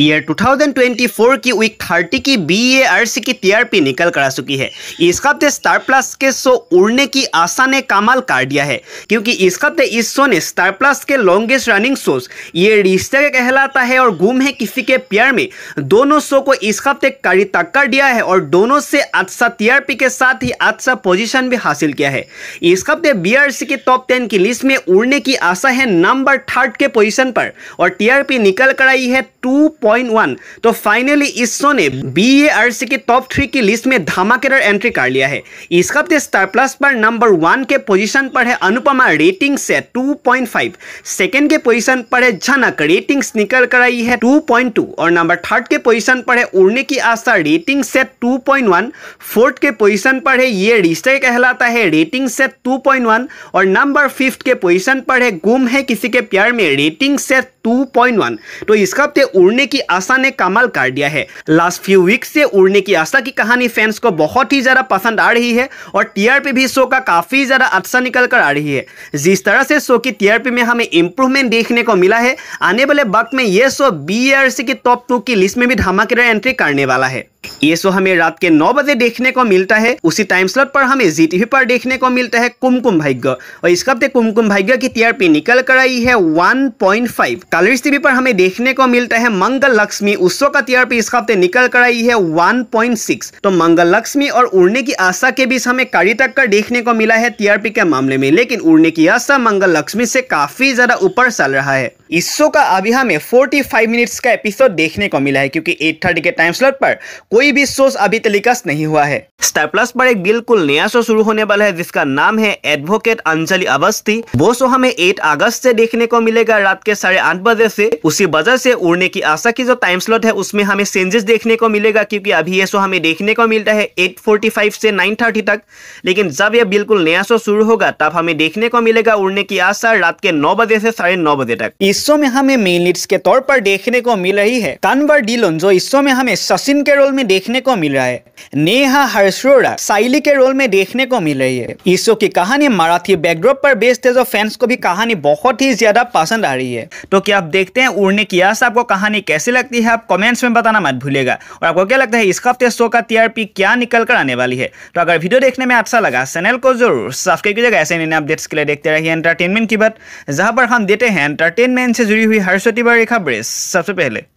year 2024 की week 30 की B A R C की टीआरपी निकल कर आ चुकी है इस हफ्ते स्टार प्लस के शो उड़ने की आशा ने कमाल कर दिया है क्योंकि इस हफ्ते तो इस शो ने स्टार प्लस के लॉन्गेस्ट रनिंग शो ये रिश्ते कहलाता है और गुम है किसी के प्यार में दोनों शो को इस हफ्ते तो कड़ी टक्कर दिया है और दोनों से अच्छा टीआरपी के साथ ही अच्छा पोजिशन भी हासिल किया है इस हफ्ते सी के टॉप टेन की लिस्ट में उड़ने की आशा है नंबर थर्ड के पोजिशन पर और टीआरपी निकल कर आई है टू पॉइंट वन तो फाइनली इसरो ने बी के टॉप थ्री की लिस्ट में धमाकेदार एंट्री कर लिया है इस हफ्ते स्टार प्लस पर नंबर वन के पोजीशन पर है अनुपमा रेटिंग से 2.5 सेकेंड के पोजीशन पर है झनक रेटिंग्स निकल कर आई है टू और नंबर थर्ड के पोजिशन पर है उड़ने की आस्था रेटिंग से 2.1 फोर्थ के पोजिशन पर है ये रिश्ते कहलाता है रेटिंग से 2.1 और नंबर फिफ्थ के पोजिशन पर है गुम है किसी के प्यार में रेटिंग से 2.1 तो इसका हफ्ते उड़ने की आशा ने कमाल कर दिया है लास्ट फ्यू वीक से उड़ने की आशा की कहानी फैंस को बहुत ही ज़्यादा पसंद आ रही है और टीआरपी भी शो का काफ़ी ज़्यादा अच्छा निकल कर आ रही है जिस तरह से शो की टीआरपी में हमें इंप्रूवमेंट देखने को मिला है आने वाले वक्त में यह शो बी की टॉप टू की लिस्ट में भी धमाकेदार एंट्री करने वाला है ये शो हमें रात के नौ बजे देखने को मिलता है उसी टाइम स्लॉट पर हमें जी टीवी पर देखने को मिलता है कुमकुम भाग्य और इस हफ्ते कुमकुम भाग्य की टीआरपी निकल कर आई है फाइव कलर्स टीवी पर हमें देखने को मिलता है मंगल लक्ष्मी उस शो का टीआरपी इस हफ्ते निकल कर आई है सिक्स तो मंगल लक्ष्मी और उड़ने की आशा के बीच हमें तक टक्कर देखने को मिला है टीआरपी के मामले में लेकिन उड़ने की आशा मंगल लक्ष्मी से काफी ज्यादा ऊपर चल रहा है इस शो का अभी हमें 45 मिनट्स का एपिसोड देखने को मिला है क्योंकि 8:30 के टाइम स्लॉट पर कोई कोई भी सोर्स अभी टेलीकास्ट नहीं हुआ है स्टार प्लस पर एक बिल्कुल नया शो शुरू होने वाला है जिसका नाम है एडवोकेट अंजलि अवस्थी वो शो हमें 8 अगस्त से देखने को मिलेगा रात के साढ़े आठ बजे से उसी वजह से उड़ने की आशा की जो टाइम स्लॉट है उसमें हमें चेंजेस देखने को मिलेगा क्योंकि अभी ये शो हमें देखने को मिलता है एट से 9:30 तक लेकिन जब यह बिल्कुल नया शो शुरू होगा तब हमें देखने को मिलेगा उड़ने की आशा रात के नौ बजे से साढ़े नौ बजे तक इस शो में हमें मेन लीड्स के तौर पर देखने को मिल रही है कानवर डीलोन जो इस शो में हमें सचिन के रोल में देखने को मिल रहा है नेहा हर्षोरा साइली के रोल में देखने को मिल रही है इस की कहानी मराठी बैकड्रॉप पर बेस्ट है जो फैंस को भी कहानी बहुत ही ज्यादा पसंद आ रही है तो क्या आप देखते हैं उड़ने की आस आपको कहानी कैसी लगती है आप कॉमेंट्स में बताना मत भूलेगा और आपको क्या लगता है इस हफ्ते शो का टीआरपी क्या निकल कर आने वाली है तो अगर वीडियो देखने में अच्छा लगा चैनल को जरूर सब्सक्राइब कीजिएगा ऐसे नए अपडेट्स के लिए देखते रहिए एंटरटेनमेंट की बात जहां पर हम देते हैं एंटरटेनमेंट से जुड़ी हुई हर छोटी बड़ी खबरें सबसे पहले